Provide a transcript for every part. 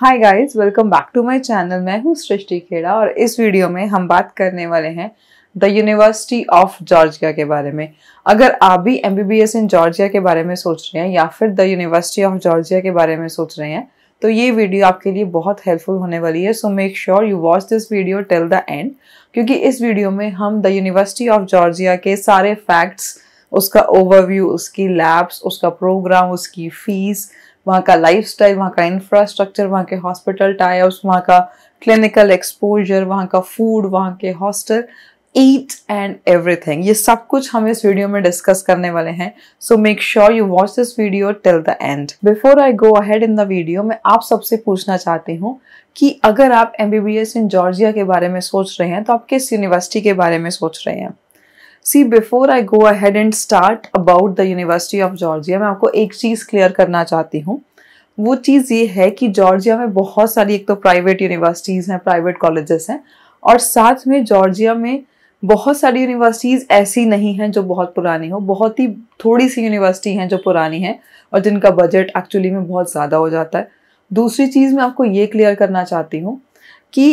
hi guys welcome back to my channel मैं हूँ सृष्टि खेड़ा और इस वीडियो में हम बात करने वाले हैं द यूनिवर्सिटी ऑफ जॉर्जिया के बारे में अगर आप भी M B B S in Georgia के बारे में सोच रहे हैं या फिर द यूनिवर्सिटी ऑफ जॉर्जिया के बारे में सोच रहे हैं तो ये वीडियो आपके लिए बहुत हेल्पफुल होने वाली है so make sure you watch this video till the end क्योंकि इस वीडियो में हम द यूनिवर्सिटी ऑफ जॉर्जिया के सारे फैक्ट्स उसका ओवरव्यू उसकी लैब्स उसका प्रोग्राम उसकी फ़ीस वहाँ का लाइफ स्टाइल वहाँ का इंफ्रास्ट्रक्चर वहाँ के हॉस्पिटल टाइप्स वहाँ का क्लिनिकल एक्सपोजर वहाँ का फूड वहाँ के हॉस्टल ईट एंड एवरीथिंग ये सब कुछ हम इस वीडियो में डिस्कस करने वाले हैं so make sure you watch this video till the end before I go ahead in the video मैं आप सबसे पूछना चाहती हूँ कि अगर आप M B B S in Georgia के बारे में सोच रहे हैं तो आप किस यूनिवर्सिटी के बारे में सोच रहे हैं see before I go ahead and start about the university of Georgia मैं आपको एक चीज़ क्लियर करना चाहती हूँ वो चीज़ ये है कि जॉर्जिया में बहुत सारी एक तो प्राइवेट यूनिवर्सिटीज़ हैं प्राइवेट कॉलेजेस हैं और साथ में जॉर्जिया में बहुत सारी यूनिवर्सिटीज़ ऐसी नहीं हैं जो बहुत पुरानी हो बहुत ही थोड़ी सी यूनिवर्सिटी हैं जो पुरानी हैं और जिनका बजट एक्चुअली में बहुत ज़्यादा हो जाता है दूसरी चीज़ मैं आपको ये क्लियर करना चाहती हूँ कि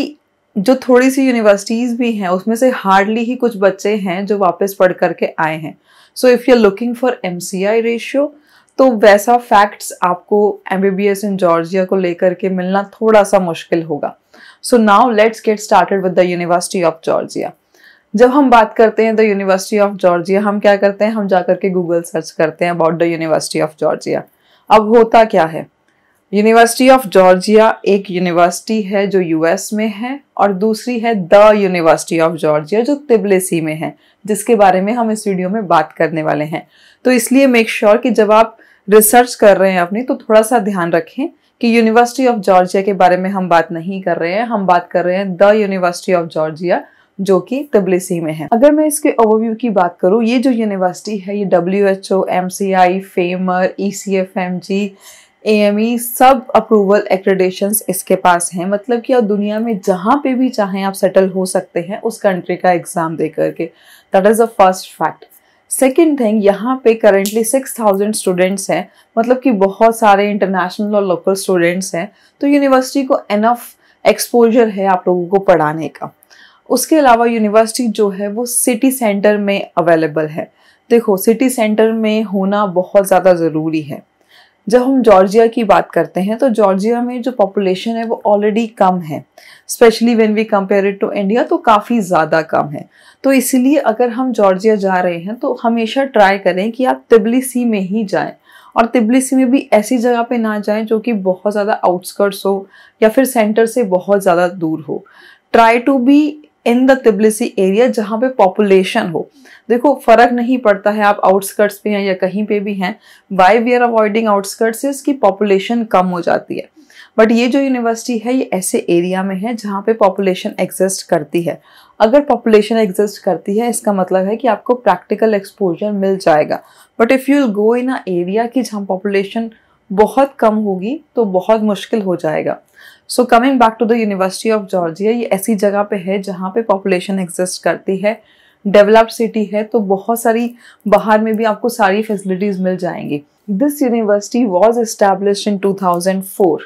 जो थोड़ी सी यूनिवर्सिटीज़ भी हैं उसमें से हार्डली ही कुछ बच्चे हैं जो वापस पढ़ करके आए हैं so if you are looking for M C I ratio तो वैसा फैक्ट्स आपको M B B S in Georgia को लेकर के मिलना थोड़ा सा मुश्किल होगा so now let's get started with the university of Georgia जब हम बात करते हैं द यूनिवर्सिटी ऑफ जॉर्जिया हम क्या करते हैं हम जा करके गूगल सर्च करते हैं about the university of Georgia अब होता क्या है यूनिवर्सिटी ऑफ जॉर्जिया एक यूनिवर्सिटी है जो यूएस में है और दूसरी है द यूनिवर्सिटी ऑफ जॉर्जिया जो तिबलेसी में है जिसके बारे में हम इस वीडियो में बात करने वाले हैं तो इसलिए मेक श्योर sure कि जब आप रिसर्च कर रहे हैं अपनी तो थोड़ा सा ध्यान रखें कि यूनिवर्सिटी ऑफ जॉर्जिया के बारे में हम बात नहीं कर रहे हैं हम बात कर रहे हैं द यूनिवर्सिटी ऑफ जॉर्जिया जो कि तबलीसी में है अगर मैं इसके ओवरव्यू की बात करूँ ये जो यूनिवर्सिटी है ये W H O M C I FAIMER E C F M G A e सब अप्रूवल एक्रेडेशन इसके पास हैं मतलब कि आप दुनिया में जहाँ पे भी चाहें आप सेटल हो सकते हैं उस कंट्री का एग्ज़ाम दे करके that is the first fact second thing यहाँ पे करेंटली सिक्स थाउजेंड स्टूडेंट्स हैं मतलब कि बहुत सारे इंटरनेशनल और लोकल स्टूडेंट्स हैं तो यूनिवर्सिटी को इनफ एक्सपोजर है आप लोगों को पढ़ाने का उसके अलावा यूनिवर्सिटी जो है वो सिटी सेंटर में अवेलेबल है देखो सिटी सेंटर में होना बहुत ज़्यादा ज़रूरी है जब हम जॉर्जिया की बात करते हैं तो जॉर्जिया में जो पॉपुलेशन है वो ऑलरेडी कम है specially when we compare it to India तो काफ़ी ज़्यादा कम है तो इसलिए अगर हम जॉर्जिया जा रहे हैं तो हमेशा ट्राई करें कि आप तिबलिसी में ही जाएं और तिबलिसी में भी ऐसी जगह पे ना जाएं जो कि बहुत ज़्यादा आउटस्कर्ट्स हो या फिर सेंटर से बहुत ज़्यादा दूर हो try to be in the Tbilisi area जहाँ पे पॉपुलेशन हो देखो फर्क नहीं पड़ता है आप आउटस्कर्ट्स पे हैं या कहीं पे भी हैं why we are avoiding outskirts is की पॉपुलेशन कम हो जाती है बट ये जो यूनिवर्सिटी है ये ऐसे एरिया में है जहाँ पे पॉपुलेशन एग्जिस्ट करती है अगर पॉपुलेशन एग्जिस्ट करती है इसका मतलब है कि आपको प्रैक्टिकल एक्सपोजर मिल जाएगा but if you go in a area कि जहाँ पॉपुलेशन बहुत कम होगी तो बहुत मुश्किल हो जाएगा so coming back to the university of Georgia ये ऐसी जगह पे है जहाँ पे पॉपुलेशन एग्जिस्ट करती है डेवलप्ड सिटी है तो बहुत सारी बाहर में भी आपको सारी फैसिलिटीज़ मिल जाएंगी this university was establish in 2004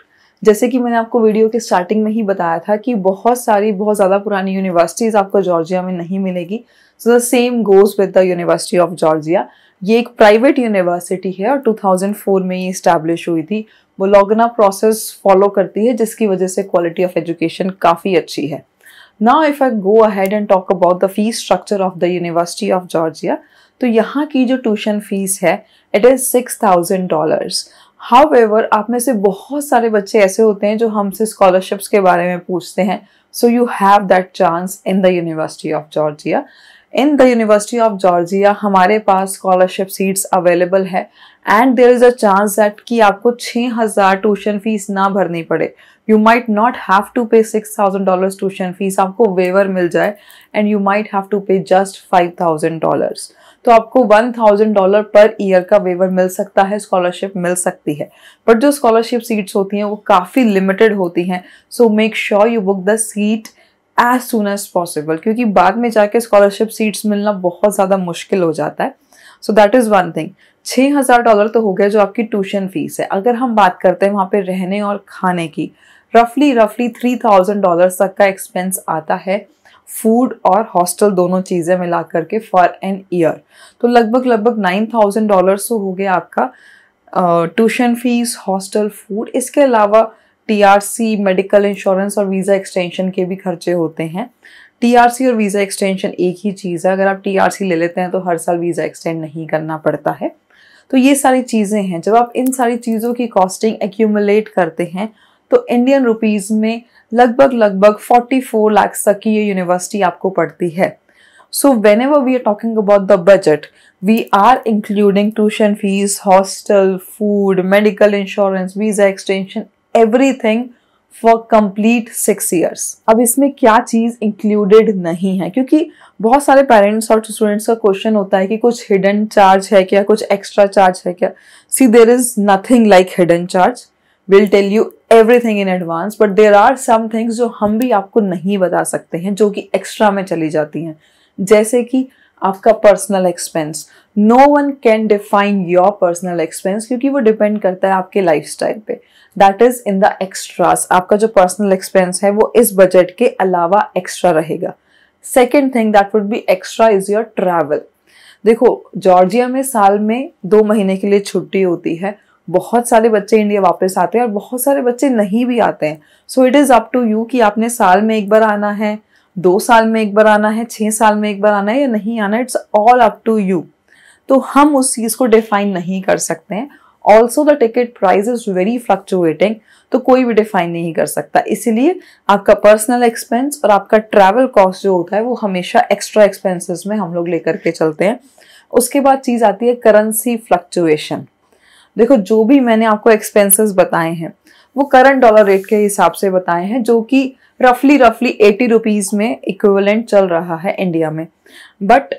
जैसे कि मैंने आपको वीडियो के स्टार्टिंग में ही बताया था कि बहुत सारी बहुत ज़्यादा पुरानी यूनिवर्सिटीज़ आपको जॉर्जिया में नहीं मिलेगी so the same goes with the university of Georgia ये एक प्राइवेट यूनिवर्सिटी है और 2004 में ये इस्टेब्लिश हुई थी वो लॉगना प्रोसेस फॉलो करती है जिसकी वजह से क्वालिटी ऑफ एजुकेशन काफ़ी अच्छी है Now if I go ahead and talk about the fee structure of the University of Georgia, तो यहाँ की जो ट्यूशन फीस है it is six thousand dollars however आप में से बहुत सारे बच्चे ऐसे होते हैं जो हमसे स्कॉलरशिप्स के बारे में पूछते हैं so you have that chance in the university of Georgia in the university of Georgia हमारे पास स्कॉलरशिप सीट्स अवेलेबल है and there is a chance that कि आपको छः हज़ार ट्यूशन फीस ना भरनी पड़े you might not have to pay six thousand dollar tuition fees आपको वेवर मिल जाए and you might have to pay just five thousand dollars तो आपको वन थाउजेंड डॉलर पर ईयर का वेवर मिल सकता है स्कॉलरशिप मिल सकती है बट जो स्कॉलरशिप सीट्स होती हैं वो काफ़ी लिमिटेड होती हैं so make sure you book the seat as soon as possible क्योंकि बाद में जाके स्कॉलरशिप सीट्स मिलना बहुत ज़्यादा मुश्किल हो जाता है so that is one thing छः हज़ार डॉलर तो हो गया जो आपकी ट्यूशन फीस है अगर हम बात करते हैं वहाँ पे रहने और खाने की रफली रफली थ्री थाउजेंड डॉलर तक का एक्सपेंस आता है फूड और हॉस्टल दोनों चीज़ें मिला करके फॉर एन ईयर तो लगभग लगभग नाइन थाउजेंड डॉलर्स तो हो गया आपका ट्यूशन फीस हॉस्टल फूड इसके अलावा टीआरसी मेडिकल इंश्योरेंस और वीज़ा एक्सटेंशन के भी खर्चे होते हैं टीआरसी और वीज़ा एक्सटेंशन एक ही चीज़ है अगर आप टीआरसी ले लेते हैं तो हर साल वीज़ा एक्सटेंड नहीं करना पड़ता है तो ये सारी चीज़ें हैं जब आप इन सारी चीज़ों की कॉस्टिंग एक्यूमुलेट करते हैं तो इंडियन रुपीज़ में लगभग लगभग 44 लाख तक की ये यूनिवर्सिटी आपको पड़ती है so whenever we are talking about the budget we are including tuition fees hostel food medical insurance visa extension everything for complete six years अब इसमें क्या चीज़ इंक्लूडेड नहीं है क्योंकि बहुत सारे पेरेंट्स और स्टूडेंट्स का क्वेश्चन होता है कि कुछ हिडन चार्ज है क्या कुछ एक्स्ट्रा चार्ज है क्या see there is nothing like hidden charge will tell you everything in advance but there are some things जो हम भी आपको नहीं बता सकते हैं जो कि एक्स्ट्रा में चली जाती हैं जैसे कि आपका personal expense no one can define your personal expense क्योंकि वो डिपेंड करता है आपके लाइफ स्टाइल पे that is in the extras आपका जो पर्सनल एक्सपेंस है वो इस बजट के अलावा एक्स्ट्रा रहेगा second thing that would be extra is your travel देखो जॉर्जिया में साल में दो महीने के लिए छुट्टी होती है बहुत सारे बच्चे इंडिया वापस आते हैं और बहुत सारे बच्चे नहीं भी आते हैं so it is up to you कि आपने साल में एक बार आना है दो साल में एक बार आना है छः साल में एक बार आना है या नहीं आना it's all up to you तो हम उस चीज़ को डिफाइन नहीं कर सकते हैं also the ticket price is very fluctuating तो कोई भी डिफाइन नहीं कर सकता इसीलिए आपका पर्सनल एक्सपेंस और आपका ट्रैवल कॉस्ट जो होता है वो हमेशा एक्स्ट्रा एक्सपेंसेस में हम लोग लेकर के चलते हैं उसके बाद चीज़ आती है करेंसी फ्लक्चुएशन देखो जो भी मैंने आपको एक्सपेंसेस बताए हैं वो करंट डॉलर रेट के हिसाब से बताए हैं जो कि रफली रफली एटी रुपीज़ में इक्विवेलेंट चल रहा है इंडिया में बट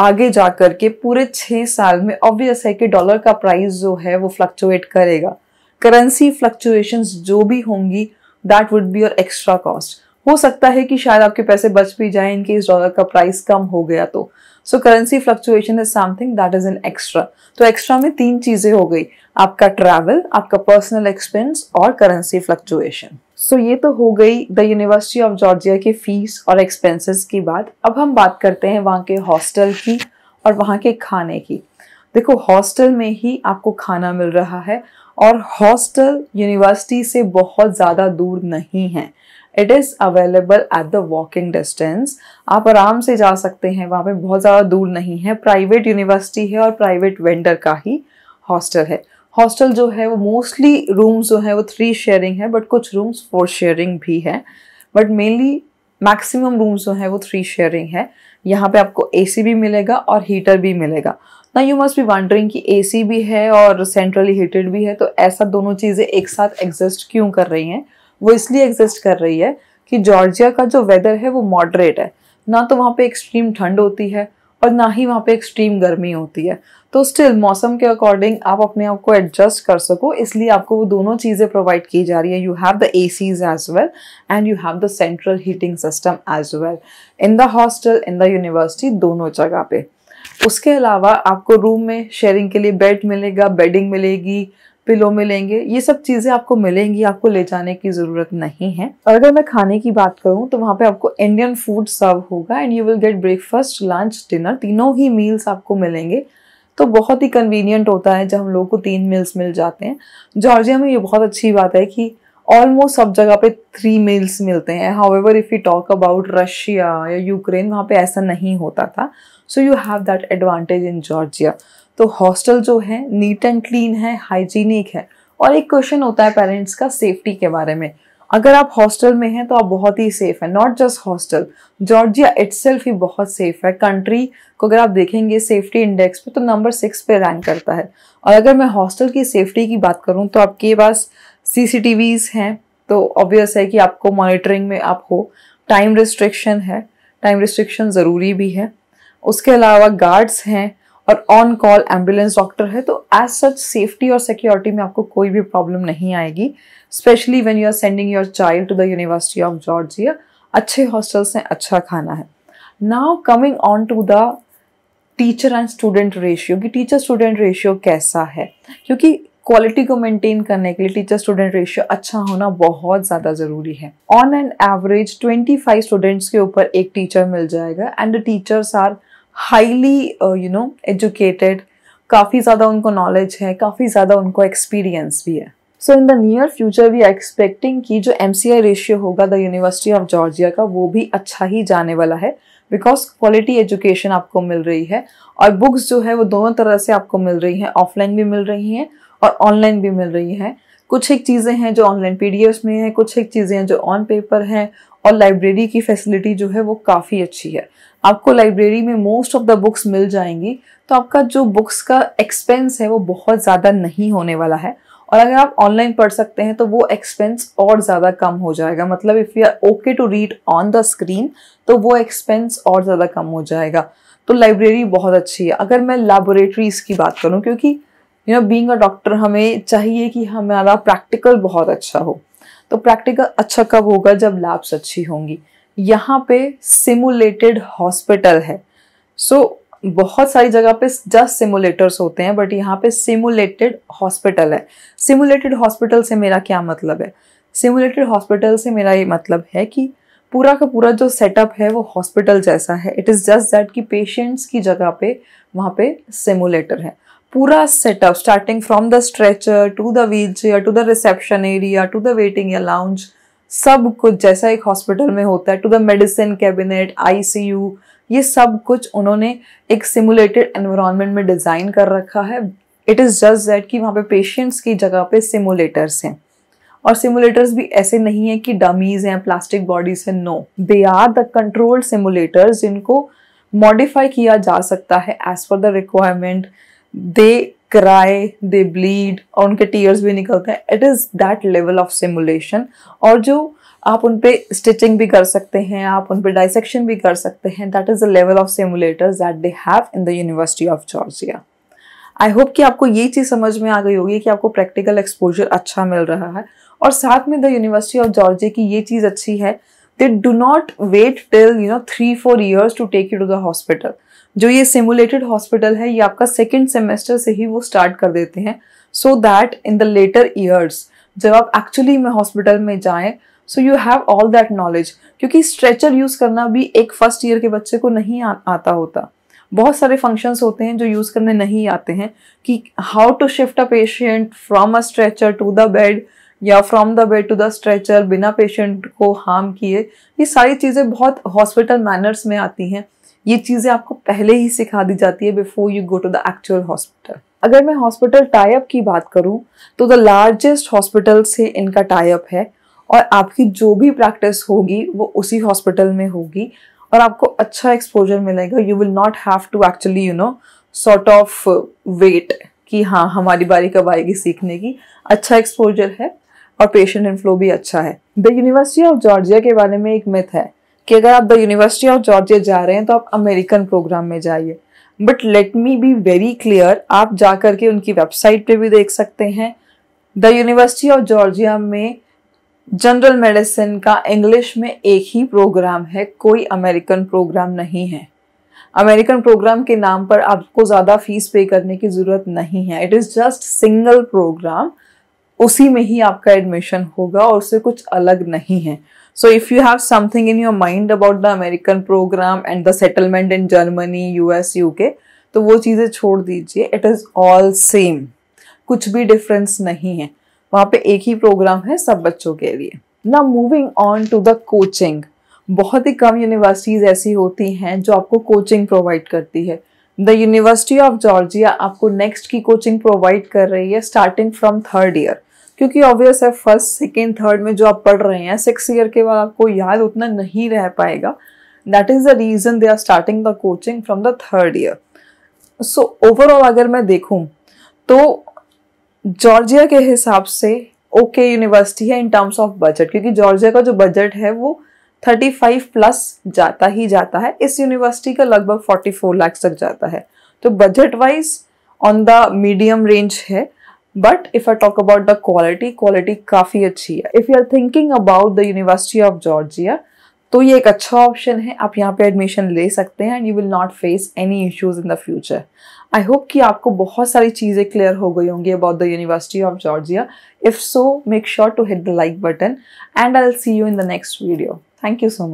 आगे जा कर के पूरे छः साल में ऑब्वियस है कि डॉलर का प्राइस जो है वो फ्लक्चुएट करेगा करेंसी फ्लक्चुएशन जो भी होंगी that would be your extra cost हो सकता है कि शायद आपके पैसे बच भी जाए इनके इस डॉलर का प्राइस कम हो गया तो so currency fluctuation is something that is an extra तो एक्स्ट्रा में तीन चीजें हो गई आपका ट्रैवल आपका पर्सनल एक्सपेंस और करेंसी फ्लक्चुएशन सो ये तो हो गई द यूनिवर्सिटी ऑफ जॉर्जिया के फीस और एक्सपेंसेस की बात अब हम बात करते हैं वहाँ के हॉस्टल की और वहाँ के खाने की देखो हॉस्टल में ही आपको खाना मिल रहा है और हॉस्टल यूनिवर्सिटी से बहुत ज़्यादा दूर नहीं है it is available at the walking distance आप आराम से जा सकते हैं वहाँ पे बहुत ज़्यादा दूर नहीं है प्राइवेट यूनिवर्सिटी है और प्राइवेट वेंडर का ही हॉस्टल है हॉस्टल जो है वो मोस्टली रूम्स जो है वो थ्री शेयरिंग है बट कुछ रूम्स फोर शेयरिंग भी है बट मेनली मैक्सिमम रूम्स जो है वो थ्री शेयरिंग है यहाँ पे आपको एसी भी मिलेगा और हीटर भी मिलेगा ना यू मस्ट भी वंडरिंग कि एसी भी है और सेंट्रली हीटेड भी है तो ऐसा दोनों चीज़ें एक साथ एग्जिस्ट क्यों कर रही हैं वो इसलिए एग्जिस्ट कर रही है कि जॉर्जिया का जो वेदर है वो मॉडरेट है ना तो वहाँ पे एक्सट्रीम ठंड होती है और ना ही वहाँ पे एक्सट्रीम गर्मी होती है तो स्टिल मौसम के अकॉर्डिंग आप अपने आप को एडजस्ट कर सको इसलिए आपको वो दोनों चीज़ें प्रोवाइड की जा रही है you have the ACs as well and you have the central heating system as well in the hostel in the university दोनों जगह पे उसके अलावा आपको रूम में शेयरिंग के लिए बेड मिलेगा बेडिंग मिलेगी पिलो मिलेंगे ये सब चीज़ें आपको मिलेंगी आपको ले जाने की ज़रूरत नहीं है और अगर मैं खाने की बात करूँ तो वहाँ पे आपको इंडियन फूड सर्व होगा and you will get breakfast lunch dinner तीनों ही मील्स आपको मिलेंगे तो बहुत ही कन्वीनियंट होता है जब हम लोग को तीन मील्स मिल जाते हैं जॉर्जिया में ये बहुत अच्छी बात है कि ऑलमोस्ट सब जगह पे थ्री मील्स मिलते हैं however if you talk about Russia या यूक्रेन वहाँ पे ऐसा नहीं होता था so you have that advantage in Georgia तो हॉस्टल जो है नीट एंड क्लीन है हाइजीनिक है और एक क्वेश्चन होता है पेरेंट्स का सेफ्टी के बारे में अगर आप हॉस्टल में हैं तो आप बहुत ही सेफ है not just hostel Georgia itself ही बहुत सेफ है कंट्री को अगर आप देखेंगे सेफ्टी इंडेक्स पे तो नंबर सिक्स पे रैंक करता है और अगर मैं हॉस्टल की सेफ्टी की बात करूँ तो आपके पास सी हैं तो ऑब्वियस है कि आपको मॉनिटरिंग में आप हो टाइम रिस्ट्रिक्शन है टाइम रिस्ट्रिक्शन ज़रूरी भी है उसके अलावा गार्ड्स हैं और ऑन कॉल एम्बुलेंस डॉक्टर है तो एज सच सेफ्टी और सिक्योरिटी में आपको कोई भी प्रॉब्लम नहीं आएगी specially when you are sending your child to the university of Georgia अच्छे हॉस्टल्स हैं अच्छा खाना है now coming on to the teacher and student ratio कि टीचर स्टूडेंट रेशियो कैसा है क्योंकि क्वालिटी को मेंटेन करने के लिए टीचर स्टूडेंट रेशियो अच्छा होना बहुत ज़्यादा ज़रूरी है ऑन एन एवरेज 25 स्टूडेंट्स के ऊपर एक टीचर मिल जाएगा and the teachers are highly you know educated काफ़ी ज़्यादा उनको नॉलेज है काफ़ी ज़्यादा उनको एक्सपीरियंस भी है so in the near future we are expecting कि जो एम सी आई रेशियो होगा द यूनिवर्सिटी ऑफ जॉर्जिया का वो भी अच्छा ही जाने वाला है बिकॉज क्वालिटी एजुकेशन आपको मिल रही है और बुक्स जो है वो दोनों तरह से आपको मिल रही हैं ऑफलाइन भी मिल रही हैं और ऑनलाइन भी मिल रही हैं कुछ एक चीज़ें हैं जो ऑनलाइन पी में हैं कुछ एक चीज़ें हैं जो ऑन पेपर हैं और लाइब्रेरी की फैसिलिटी जो है वो काफ़ी अच्छी है आपको लाइब्रेरी में मोस्ट ऑफ द बुक्स मिल जाएंगी तो आपका जो बुक्स का एक्सपेंस है वो बहुत ज़्यादा नहीं होने वाला है और अगर आप ऑनलाइन पढ़ सकते हैं तो वो एक्सपेंस और ज़्यादा कम हो जाएगा मतलब if you are okay to read on the screen तो वो एक्सपेंस और ज़्यादा कम हो जाएगा तो लाइब्रेरी बहुत अच्छी है अगर मैं लेबोरेटरीज़ की बात करूँ क्योंकि you know being a doctor हमें चाहिए कि हमारा प्रैक्टिकल बहुत अच्छा हो तो प्रैक्टिकल अच्छा कब होगा जब लैब्स अच्छी होंगी यहाँ पे सिमुलेटेड हॉस्पिटल है सो so, बहुत सारी जगह पे जस्ट सिमुलेटर्स होते हैं बट यहाँ पे सिमुलेटेड हॉस्पिटल है सिमुलेटेड हॉस्पिटल से मेरा क्या मतलब है सिमुलेटेड हॉस्पिटल से मेरा ये मतलब है कि पूरा का पूरा जो सेटअप है वो हॉस्पिटल जैसा है इट इज़ जस्ट दैट कि पेशेंट्स की जगह पे वहाँ पे सिमुलेटर है पूरा setup starting from the stretcher to the wheelchair to the reception area to the waiting या लाउंज सब कुछ जैसा एक हॉस्पिटल में होता है to the medicine cabinet ICU ये सब कुछ उन्होंने एक सिमुलेटेड एनवायरनमेंट में डिज़ाइन कर रखा है इट इज़ जस्ट दैट कि वहाँ पे पेशेंट्स की जगह पे सिमुलेटर्स हैं और सिमुलेटर्स भी ऐसे नहीं है कि डमीज हैं प्लास्टिक बॉडीज हैं no they are the controlled simulators जिनको मॉडिफाई किया जा सकता है as per the requirement they cry they bleed और उनके टीयर्स भी निकलते हैं it is that level of simulation और जो आप उन पे स्टिचिंग भी कर सकते हैं आप उन पे डाइसेक्शन भी कर सकते हैं that is the level of simulators that they have in the university of Georgia I hope कि आपको ये चीज़ समझ में आ गई होगी कि आपको प्रैक्टिकल एक्सपोजर अच्छा मिल रहा है और साथ में द यूनिवर्सिटी ऑफ जॉर्जिया की ये चीज़ अच्छी है they do not wait till you know three four years to take you to the hospital जो ये सिमुलेटेड हॉस्पिटल है ये आपका सेकेंड सेमेस्टर से ही वो स्टार्ट कर देते हैं so that in the later years जब आप एक्चुअली में हॉस्पिटल में जाए so you have all that knowledge क्योंकि स्ट्रेचर यूज़ करना भी एक फर्स्ट ईयर के बच्चे को नहीं आ, आता होता बहुत सारे फंक्शंस होते हैं जो यूज़ करने नहीं आते हैं कि how to shift a patient from a stretcher to the bed या from the bed to the stretcher बिना पेशेंट को हार्म किए ये सारी चीज़ें बहुत हॉस्पिटल मैनर्स में आती हैं ये चीज़ें आपको पहले ही सिखा दी जाती है before you go to the actual hospital अगर मैं हॉस्पिटल टाइप की बात करूँ तो द लार्जेस्ट हॉस्पिटल से इनका टाइप है और आपकी जो भी प्रैक्टिस होगी वो उसी हॉस्पिटल में होगी और आपको अच्छा एक्सपोजर मिलेगा you will not have to actually you know sort of wait कि हाँ हमारी बारी कब आएगी सीखने की अच्छा एक्सपोजर है और पेशेंट इनफ्लो भी अच्छा है द यूनिवर्सिटी ऑफ जॉर्जिया के बारे में एक मिथ है कि अगर आप द यूनिवर्सिटी ऑफ जॉर्जिया जा रहे हैं तो आप अमेरिकन प्रोग्राम में जाइए but let me be very clear आप जा के उनकी वेबसाइट पे भी देख सकते हैं द यूनिवर्सिटी ऑफ जॉर्जिया में जनरल मेडिसिन का इंग्लिश में एक ही प्रोग्राम है कोई अमेरिकन प्रोग्राम नहीं है अमेरिकन प्रोग्राम के नाम पर आपको ज़्यादा फीस पे करने की ज़रूरत नहीं है it is just single program उसी में ही आपका एडमिशन होगा और उससे कुछ अलग नहीं है So if you have something in your mind about the American program and the settlement in Germany, US, UK, तो वो चीज़ें छोड़ दीजिए इट इज़ ऑल सेम कुछ भी डिफरेंस नहीं है वहाँ पे एक ही प्रोग्राम है सब बच्चों के लिए ना moving on to the coaching बहुत ही कम यूनिवर्सिटीज़ ऐसी होती हैं जो आपको कोचिंग प्रोवाइड करती है द यूनिवर्सिटी ऑफ जॉर्जिया आपको नेक्स्ट की कोचिंग प्रोवाइड कर रही है स्टार्टिंग फ्रॉम थर्ड ईयर क्योंकि ऑब्वियस है फर्स्ट सेकेंड थर्ड में जो आप पढ़ रहे हैं सिक्स ईयर के बाद आपको याद उतना नहीं रह पाएगा that is the reason they are starting the coaching from the third year so overall अगर मैं देखूँ तो जॉर्जिया के हिसाब से ओके okay यूनिवर्सिटी है इन टर्म्स ऑफ बजट क्योंकि जॉर्जिया का जो बजट है वो 35 प्लस जाता ही जाता है इस यूनिवर्सिटी का लगभग 44 लाख तक जाता है तो budget wise on the medium range है but if I talk about the quality quality काफ़ी अच्छी है if you are thinking about the university of Georgia तो ये एक अच्छा ऑप्शन है आप यहाँ पे एडमिशन ले सकते हैं and you will not face any issues in the future I hope कि आपको बहुत सारी चीज़ें क्लियर हो गई होंगी about the university of Georgia if so make sure to hit the like button and I see you in the next video thank you so much